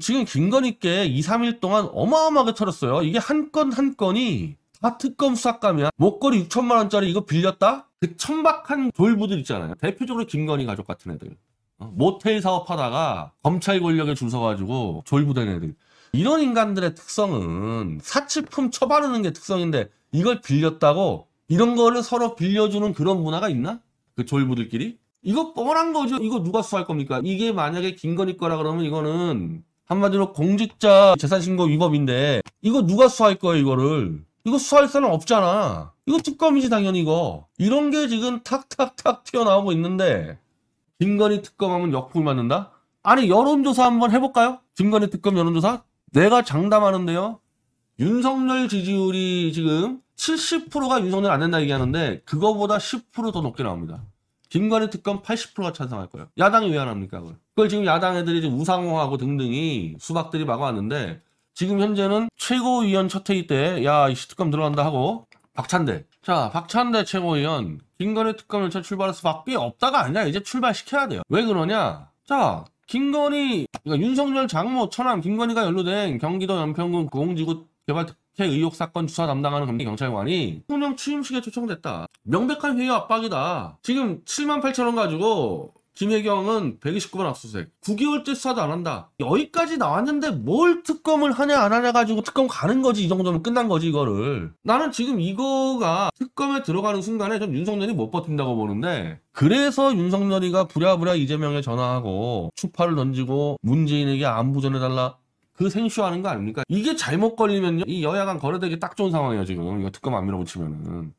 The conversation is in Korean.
지금 김건희께 2, 3일 동안 어마어마하게 털었어요. 이게 한 건한 한 건이 다 특검 수사가면 목걸이 6천만 원짜리 이거 빌렸다? 그 천박한 돌부들 있잖아요. 대표적으로 김건희 가족 같은 애들. 어, 모텔 사업하다가 검찰 권력에 줄 서가지고 졸부된 애들. 이런 인간들의 특성은 사치품 처바르는 게 특성인데 이걸 빌렸다고 이런 거를 서로 빌려주는 그런 문화가 있나? 그 졸부들끼리? 이거 뻔한 거죠. 이거 누가 수할 겁니까? 이게 만약에 김건희 거라 그러면 이거는 한마디로 공직자 재산신고 위법인데 이거 누가 수사할 거예요 이거를 이거 수사할 사람 없잖아 이거 특검이지 당연히 이거 이런 게 지금 탁탁탁 튀어나오고 있는데 김건희 특검하면 역풍을 맞는다? 아니 여론조사 한번 해볼까요? 김건희 특검 여론조사? 내가 장담하는데요 윤석열 지지율이 지금 70%가 윤석열 안 된다 얘기하는데 그거보다 10%더 높게 나옵니다 김관희 특검 80%가 찬성할 거예요. 야당이 왜 안 합니까? 그걸. 그걸 지금 야당 애들이 지금 우상호하고 등등이 수박들이 막 왔는데 지금 현재는 최고위원 첫 회의 때야이 특검 들어간다 하고 박찬대 자 박찬대 최고위원 김건희 특검 을차출발해 수밖에 없다가 아니라 이제 출발시켜야 돼요. 왜 그러냐? 자 김건희 그러니까 윤석열 장모 천남 김건희가 연루된 경기도 연평군 구공지구 개발 특 국회 의혹 사건 수사 담당하는 검경 경찰관이 대통령 취임식에 초청됐다. 명백한 회의 압박이다. 지금 7만 8천 원 가지고 김혜경은 129번 압수수색 9개월째 수사도 안 한다 여기까지 나왔는데 뭘 특검을 하냐 안 하냐 가지고 특검 가는 거지 이 정도면 끝난 거지 이거를 나는 지금 이거가 특검에 들어가는 순간에 좀 윤석열이 못 버틴다고 보는데 그래서 윤석열이가 부랴부랴 이재명에 전화하고 추파를 던지고 문재인에게 안부 전해달라 그 생쇼하는 거 아닙니까? 이게 잘못 걸리면요. 이 여야 간 거래되기 딱 좋은 상황이에요, 지금. 이거 특검 안 밀어붙이면은.